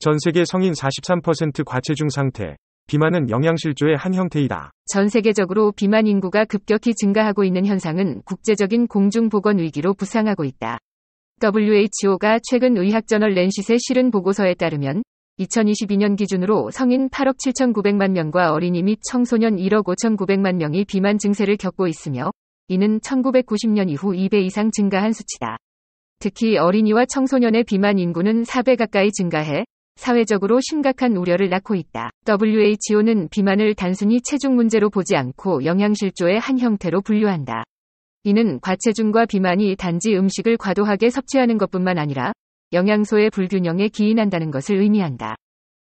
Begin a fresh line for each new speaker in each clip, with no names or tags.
전 세계 성인 43% 과체중 상태. 비만은 영양실조의 한 형태이다. 전 세계적으로 비만 인구가 급격히 증가하고 있는 현상은 국제적인 공중보건 위기로 부상하고 있다. WHO가 최근 의학저널 랜시의 실은 보고서에 따르면 2022년 기준으로 성인 8억 7,900만 명과 어린이 및 청소년 1억 5,900만 명이 비만 증세를 겪고 있으며 이는 1990년 이후 2배 이상 증가한 수치다. 특히 어린이와 청소년의 비만 인구는 4배 가까이 증가해 사회적으로 심각한 우려를 낳고 있다. WHO는 비만을 단순히 체중 문제로 보지 않고 영양실조의 한 형태로 분류한다. 이는 과체중과 비만이 단지 음식을 과도하게 섭취하는 것뿐만 아니라 영양소의 불균형에 기인한다는 것을 의미한다.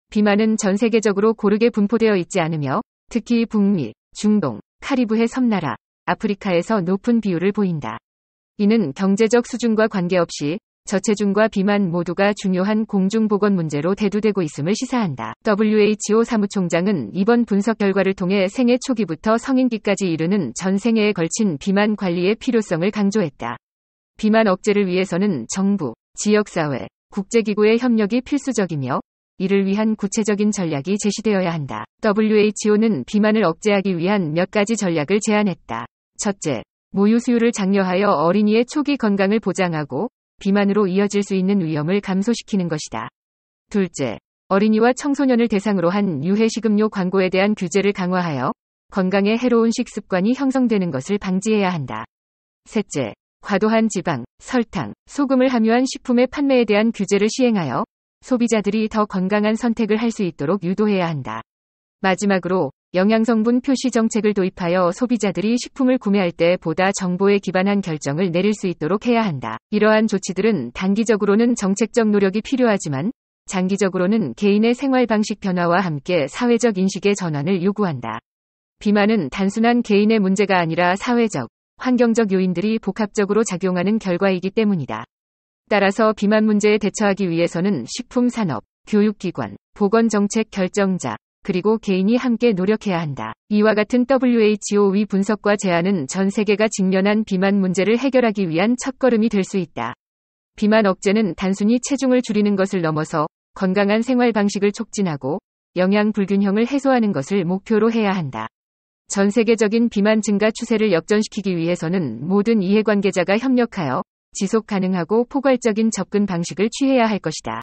비만은 전 세계적으로 고르게 분포되어 있지 않으며 특히 북미, 중동, 카리브해 섬나라, 아프리카에서 높은 비율을 보인다. 이는 경제적 수준과 관계없이 저체중과 비만 모두가 중요한 공중보건 문제로 대두되고 있음을 시사한다. WHO 사무총장은 이번 분석 결과를 통해 생애 초기부터 성인기까지 이르는 전 생애에 걸친 비만 관리의 필요성을 강조했다. 비만 억제를 위해서는 정부, 지역사회, 국제기구의 협력이 필수적이며 이를 위한 구체적인 전략이 제시되어야 한다. WHO는 비만을 억제하기 위한 몇 가지 전략을 제안했다. 첫째, 모유 수유를 장려하여 어린이의 초기 건강을 보장하고 비만으로 이어질 수 있는 위험을 감소시키는 것이다. 둘째, 어린이와 청소년을 대상으로 한 유해식음료 광고에 대한 규제를 강화하여 건강에 해로운 식습관이 형성되는 것을 방지해야 한다. 셋째, 과도한 지방, 설탕, 소금을 함유한 식품의 판매에 대한 규제를 시행하여 소비자들이 더 건강한 선택을 할 수 있도록 유도해야 한다. 마지막으로 영양성분 표시 정책을 도입하여 소비자들이 식품을 구매할 때 보다 정보에 기반한 결정을 내릴 수 있도록 해야 한다. 이러한 조치들은 단기적으로는 정책적 노력이 필요하지만 장기적으로는 개인의 생활 방식 변화와 함께 사회적 인식의 전환을 요구한다. 비만은 단순한 개인의 문제가 아니라 사회적, 환경적 요인들이 복합적으로 작용하는 결과이기 때문이다. 따라서 비만 문제에 대처하기 위해서는 식품 산업, 교육기관, 보건정책 결정자, 그리고 개인이 함께 노력해야 한다. 이와 같은 WHO 위 분석과 제안은 전 세계가 직면한 비만 문제를 해결하기 위한 첫걸음이 될 수 있다. 비만 억제는 단순히 체중을 줄이는 것을 넘어서 건강한 생활 방식을 촉진하고 영양 불균형을 해소하는 것을 목표로 해야 한다. 전 세계적인 비만 증가 추세를 역전시키기 위해서는 모든 이해관계자가 협력하여 지속 가능하고 포괄적인 접근 방식을 취해야 할 것이다.